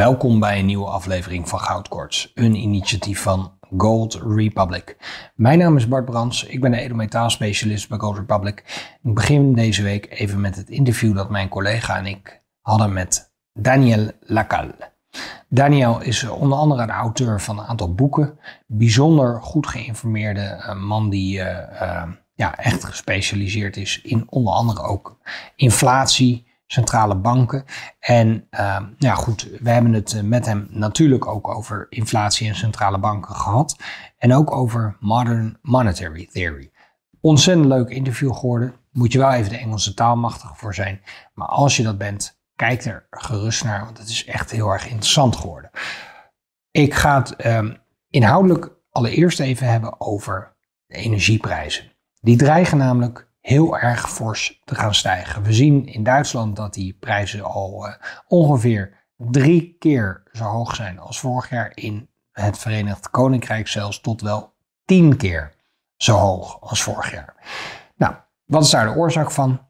Welkom bij een nieuwe aflevering van Goudkorts, een initiatief van Gold Republic. Mijn naam is Bart Brands, ik ben de edelmetaalspecialist bij Gold Republic. Ik begin deze week even met het interview dat mijn collega en ik hadden met Daniel Lacal. Daniel is onder andere de auteur van een aantal boeken. Bijzonder goed geïnformeerde eh, man die eh, eh, ja, echt gespecialiseerd is in onder andere ook inflatie, centrale banken. En uh, ja, goed, we hebben het eh, met hem natuurlijk ook over inflatie en centrale banken gehad. En ook over modern monetary theory. Ontzettend leuk interview geworden. Moet je wel even de Engelse taal machtig voor zijn. Maar als je dat bent, kijk er gerust naar, want het is echt heel erg interessant geworden. Ik ga het ehm, inhoudelijk allereerst even hebben over de energieprijzen. Die dreigen namelijk heel erg fors te gaan stijgen. We zien in Duitsland dat die prijzen al eh, ongeveer drie keer zo hoog zijn als vorig jaar. In het Verenigd Koninkrijk zelfs tot wel tien keer zo hoog als vorig jaar. Nou, wat is daar de oorzaak van?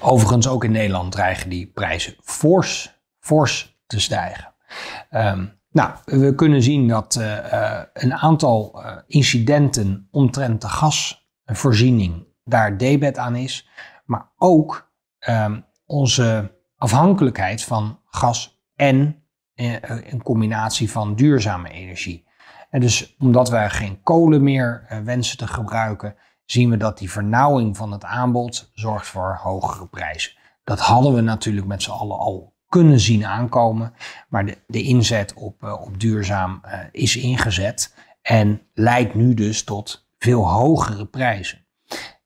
Overigens, ook in Nederland dreigen die prijzen fors, fors te stijgen. Ehm, nou, we kunnen zien dat eh, eh, een aantal incidenten omtrent de gasvoorziening daar debet aan is, maar ook ehm, onze afhankelijkheid van gas en eh, een combinatie van duurzame energie. En dus omdat wij geen kolen meer eh, wensen te gebruiken, zien we dat die vernauwing van het aanbod zorgt voor hogere prijzen. Dat hadden we natuurlijk met z'n allen al kunnen zien aankomen, maar de, de inzet op, eh, op duurzaam is ingezet en leidt nu dus tot veel hogere prijzen.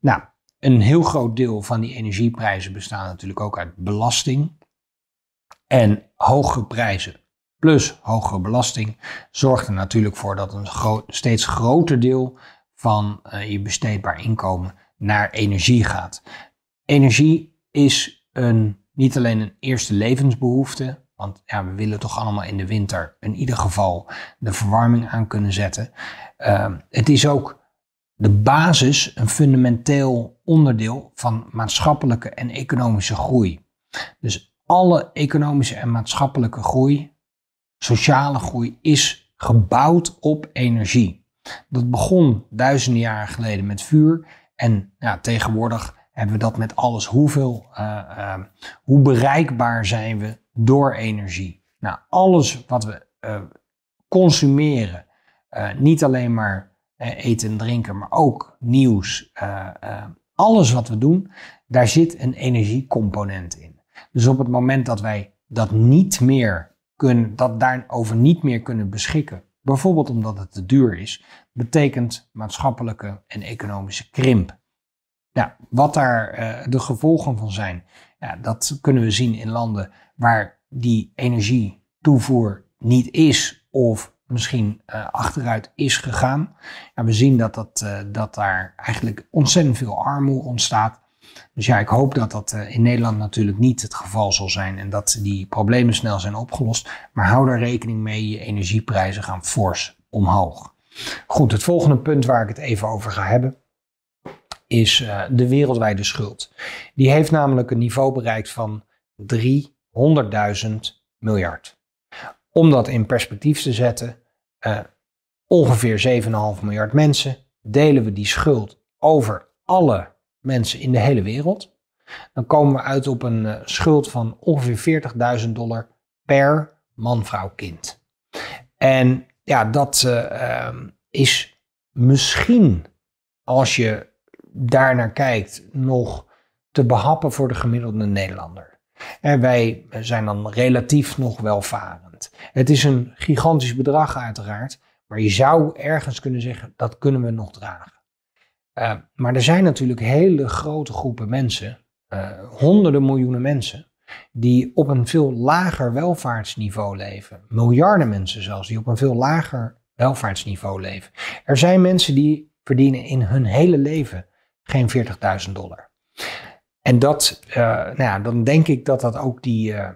Nou, een heel groot deel van die energieprijzen bestaat natuurlijk ook uit belasting. En hogere prijzen plus hogere belasting zorgt er natuurlijk voor dat een steeds groter deel van eh, je besteedbaar inkomen naar energie gaat. Energie is een, niet alleen een eerste levensbehoefte, want ja, we willen toch allemaal in de winter in ieder geval de verwarming aan kunnen zetten. Ehm, het is ook de basis een fundamenteel onderdeel van maatschappelijke en economische groei. Dus alle economische en maatschappelijke groei, sociale groei, is gebouwd op energie. Dat begon duizenden jaren geleden met vuur en ja, tegenwoordig hebben we dat met alles. Hoeveel, eh, eh, hoe bereikbaar zijn we door energie? Nou, alles wat we eh, consumeren, niet alleen maar eh, eten en drinken, maar ook nieuws, eh, eh, alles wat we doen, daar zit een energiecomponent in. Dus op het moment dat wij dat niet meer kunnen, dat daarover niet meer kunnen beschikken, bijvoorbeeld omdat het te duur is, betekent maatschappelijke en economische krimp. wat daar de gevolgen van zijn, ja, dat kunnen we zien in landen waar die energietoevoer niet is of misschien eh, achteruit is gegaan. we zien dat, dat, eh, dat daar eigenlijk ontzettend veel armoede ontstaat. Dus ja, ik hoop dat dat eh, in Nederland natuurlijk niet het geval zal zijn en dat die problemen snel zijn opgelost. Maar hou daar rekening mee, je energieprijzen gaan fors omhoog. Goed, het volgende punt waar ik het even over ga hebben is de wereldwijde schuld. Die heeft namelijk een niveau bereikt van 300.000 miljard om dat in perspectief te zetten, uh, ongeveer 7,5 miljard mensen, delen we die schuld over alle mensen in de hele wereld, dan komen we uit op een eh, schuld van ongeveer 40.000 dollar per man, vrouw, kind. En ja, dat eh, ehm, is misschien, als je daar naar kijkt, nog te behappen voor de gemiddelde Nederlander. En wij zijn dan relatief nog welvarend. Het is een gigantisch bedrag uiteraard, maar je zou ergens kunnen zeggen dat kunnen we nog dragen. Eh, maar er zijn natuurlijk hele grote groepen mensen, eh, honderden miljoenen mensen, die op een veel lager welvaartsniveau leven. Miljarden mensen zelfs, die op een veel lager welvaartsniveau leven. Er zijn mensen die verdienen in hun hele leven geen 40.000 dollar. En dat, eh, nou ja, dan denk ik dat dat ook die, eh,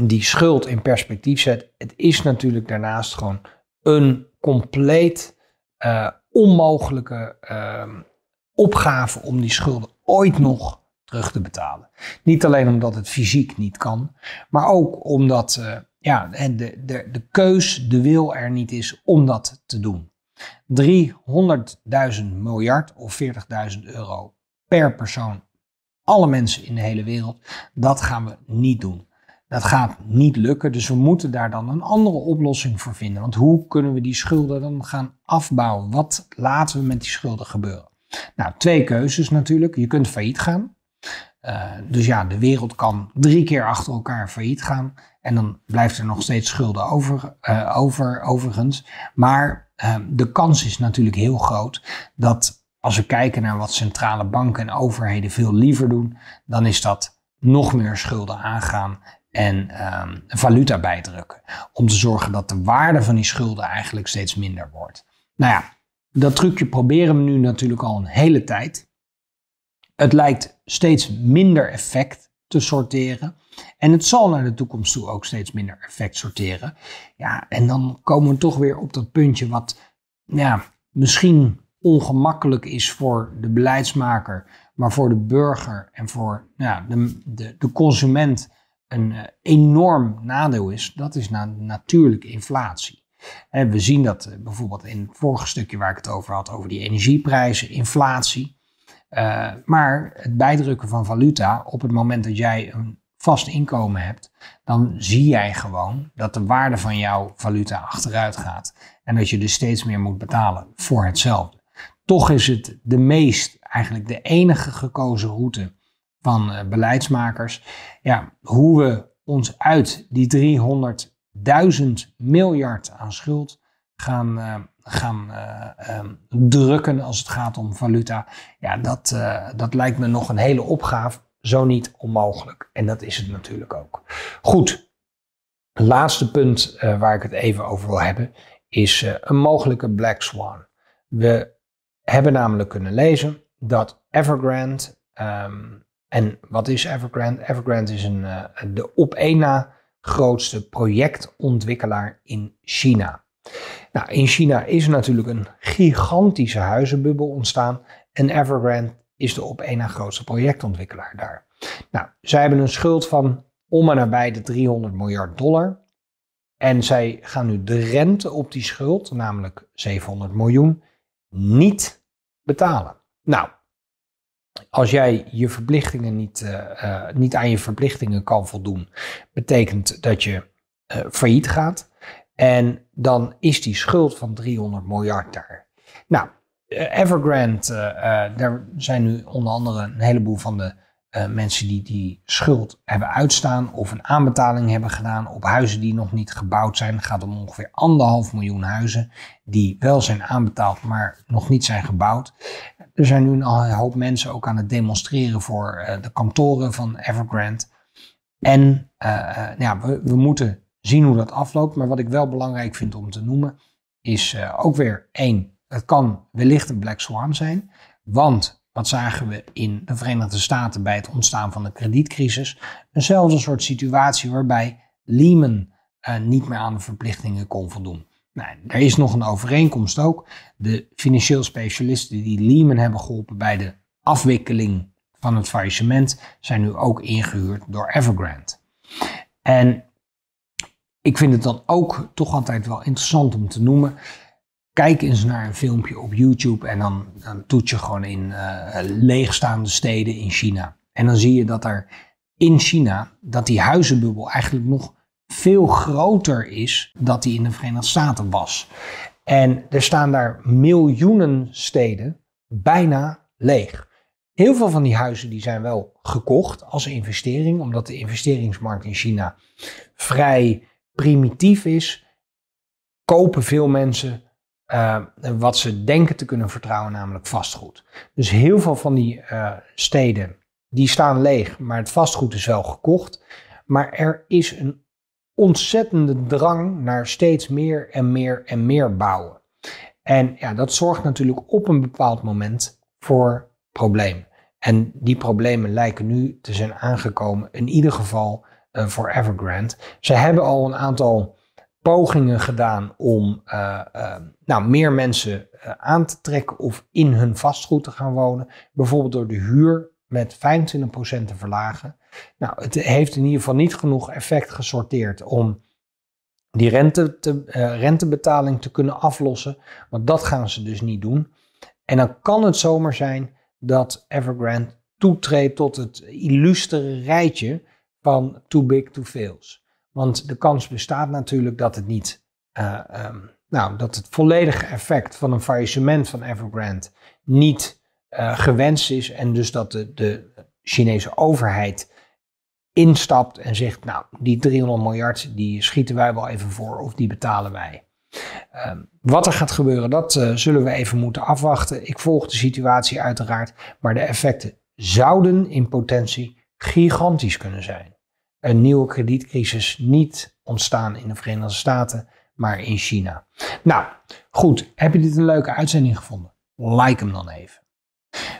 die schuld in perspectief zet. Het is natuurlijk daarnaast gewoon een compleet eh, onmogelijke ehm, opgave om die schulden ooit nog terug te betalen. Niet alleen omdat het fysiek niet kan, maar ook omdat ja, de, de, de keus, de wil er niet is om dat te doen. 300.000 miljard of 40.000 euro per persoon alle mensen in de hele wereld. Dat gaan we niet doen. Dat gaat niet lukken, dus we moeten daar dan een andere oplossing voor vinden. Want hoe kunnen we die schulden dan gaan afbouwen? Wat laten we met die schulden gebeuren? Nou, twee keuzes natuurlijk. Je kunt failliet gaan. Eh, dus ja, de wereld kan drie keer achter elkaar failliet gaan. En dan blijft er nog steeds schulden over, eh, over overigens. Maar ehm, de kans is natuurlijk heel groot dat als we kijken naar wat centrale banken en overheden veel liever doen, dan is dat nog meer schulden aangaan en ehm, valuta bijdrukken. Om te zorgen dat de waarde van die schulden eigenlijk steeds minder wordt. Nou ja, dat trucje proberen we nu natuurlijk al een hele tijd. Het lijkt steeds minder effect te sorteren. En het zal naar de toekomst toe ook steeds minder effect sorteren. Ja, en dan komen we toch weer op dat puntje wat ja, misschien ongemakkelijk is voor de beleidsmaker, maar voor de burger en voor nou de, de, de, consument een eh, enorm nadeel is, dat is na, natuurlijk inflatie. En we zien dat eh, bijvoorbeeld in het vorige stukje waar ik het over had, over die energieprijzen, inflatie. Eh, maar het bijdrukken van valuta op het moment dat jij een vast inkomen hebt, dan zie jij gewoon dat de waarde van jouw valuta achteruit gaat en dat je dus steeds meer moet betalen voor hetzelfde. Toch is het de meest, eigenlijk de enige gekozen route van eh, beleidsmakers. Ja, hoe we ons uit die 300.000 miljard aan schuld gaan, eh, gaan eh, ehm, drukken als het gaat om valuta. Ja, dat, dat lijkt me nog een hele opgave, zo niet onmogelijk. En dat is het natuurlijk ook. Goed, laatste punt waar ik het even over wil hebben is een mogelijke black swan. We hebben namelijk kunnen lezen dat Evergrande, ehm, en wat is Evergrande? Evergrande is een, eh, de op één na grootste projectontwikkelaar in China. Nou, in China is er natuurlijk een gigantische huizenbubbel ontstaan en Evergrande is de op één na grootste projectontwikkelaar daar. Nou, zij hebben een schuld van om en nabij de 300 miljard dollar. En zij gaan nu de rente op die schuld, namelijk 700 miljoen, niet betalen. Nou, als jij je verplichtingen niet, eh, eh, niet aan je verplichtingen kan voldoen, betekent dat je eh, failliet gaat. En dan is die schuld van 300 miljard daar. Nou, Evergrande, daar zijn nu onder andere een heleboel van de uh, mensen die die schuld hebben uitstaan of een aanbetaling hebben gedaan op huizen die nog niet gebouwd zijn. Het gaat om ongeveer anderhalf miljoen huizen die wel zijn aanbetaald, maar nog niet zijn gebouwd. Er zijn nu een hoop mensen ook aan het demonstreren voor eh, de kantoren van Evergrande. En eh, ja, we, we, moeten zien hoe dat afloopt. Maar wat ik wel belangrijk vind om te noemen, is ook weer één. Het kan wellicht een black swan zijn. Want wat zagen we in de Verenigde Staten bij het ontstaan van de kredietcrisis? Eenzelfde soort situatie waarbij Lehman eh, niet meer aan de verplichtingen kon voldoen. Nou, er is nog een overeenkomst ook. De financieel specialisten die Lehman hebben geholpen bij de afwikkeling van het faillissement zijn nu ook ingehuurd door Evergrande. En ik vind het dan ook toch altijd wel interessant om te noemen kijk eens naar een filmpje op YouTube en dan, dan toets je gewoon in eh, leegstaande steden in China. En dan zie je dat er in China, dat die huizenbubbel eigenlijk nog veel groter is dan die in de Verenigde Staten was. En er staan daar miljoenen steden bijna leeg. Heel veel van die huizen die zijn wel gekocht als investering, omdat de investeringsmarkt in China vrij primitief is. Kopen veel mensen, eh, wat ze denken te kunnen vertrouwen, namelijk vastgoed. Dus heel veel van die eh, steden, die staan leeg, maar het vastgoed is wel gekocht. Maar er is een ontzettende drang naar steeds meer en meer en meer bouwen. En ja, dat zorgt natuurlijk op een bepaald moment voor problemen. En die problemen lijken nu te zijn aangekomen, in ieder geval eh, voor Evergrande. Ze hebben al een aantal pogingen gedaan om eh, eh, nou, meer mensen eh, aan te trekken of in hun vastgoed te gaan wonen. Bijvoorbeeld door de huur met 25% te verlagen. Nou, het heeft in ieder geval niet genoeg effect gesorteerd om die rente te, rentebetaling te kunnen aflossen. Want dat gaan ze dus niet doen. En dan kan het zomaar zijn dat Evergrande toetreedt tot het illustere rijtje van too big to fails. Want de kans bestaat natuurlijk dat het niet, eh, ehm, nou, dat het volledige effect van een faillissement van Evergrande niet eh, gewenst is. En dus dat de, de Chinese overheid instapt en zegt, nou, die 300 miljard, die schieten wij wel even voor of die betalen wij. Ehm, wat er gaat gebeuren, dat eh, zullen we even moeten afwachten. Ik volg de situatie uiteraard, maar de effecten zouden in potentie gigantisch kunnen zijn een nieuwe kredietcrisis niet ontstaan in de Verenigde Staten, maar in China. Nou, goed. Heb je dit een leuke uitzending gevonden? Like hem dan even.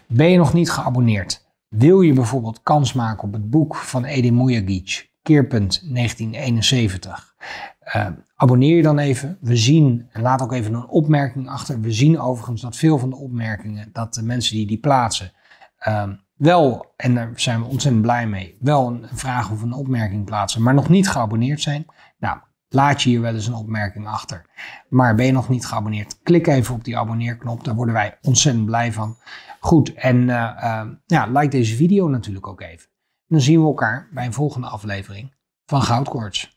Ben je nog niet geabonneerd? Wil je bijvoorbeeld kans maken op het boek van Edi Mujagic, Keerpunt 1971? Ehm, abonneer je dan even. We zien, en laat ook even een opmerking achter. We zien overigens dat veel van de opmerkingen, dat de mensen die die plaatsen, ehm, wel, en daar zijn we ontzettend blij mee, wel een vraag of een opmerking plaatsen, maar nog niet geabonneerd zijn. Nou, laat je hier wel eens een opmerking achter. Maar ben je nog niet geabonneerd, klik even op die abonneerknop. Daar worden wij ontzettend blij van. Goed, en eh, ehm, ja, like deze video natuurlijk ook even. dan zien we elkaar bij een volgende aflevering van Goudkoorts.